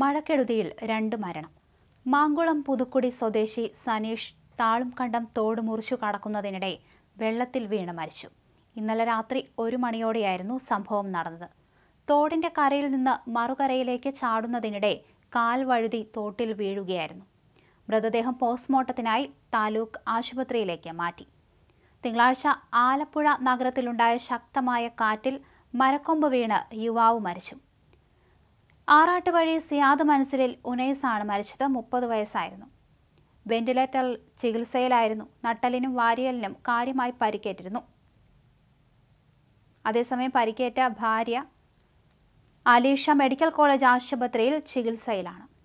മഴക്കെടുതിയിൽ രണ്ട് മരണം മാങ്കുളം പുതുക്കുടി സ്വദേശി സനീഷ് താളും കണ്ടം തോട് മുറിച്ചു കടക്കുന്നതിനിടെ വെള്ളത്തിൽ വീണ് മരിച്ചു ഇന്നലെ രാത്രി ഒരു മണിയോടെയായിരുന്നു സംഭവം നടന്നത് തോടിന്റെ കരയിൽ നിന്ന് മറുകരയിലേക്ക് ചാടുന്നതിനിടെ കാൽ വഴുതി തോട്ടിൽ വീഴുകയായിരുന്നു മൃതദേഹം പോസ്റ്റ്മോർട്ടത്തിനായി താലൂക്ക് ആശുപത്രിയിലേക്ക് മാറ്റി തിങ്കളാഴ്ച ആലപ്പുഴ നഗരത്തിലുണ്ടായ ശക്തമായ കാറ്റിൽ മരക്കൊമ്പ് വീണ് യുവാവ് മരിച്ചു ആറാട്ടുവഴി സിയാദ് മനസ്സിലിൽ ഉനൈസാണ് മരിച്ചത് മുപ്പത് വയസ്സായിരുന്നു വെന്റിലേറ്റർ ചികിത്സയിലായിരുന്നു നട്ടലിനും വാരിയലിനും കാര്യമായി പരിക്കേറ്റിരുന്നു അതേസമയം പരിക്കേറ്റ ഭാര്യ അലീഷ മെഡിക്കൽ കോളേജ് ആശുപത്രിയിൽ ചികിത്സയിലാണ്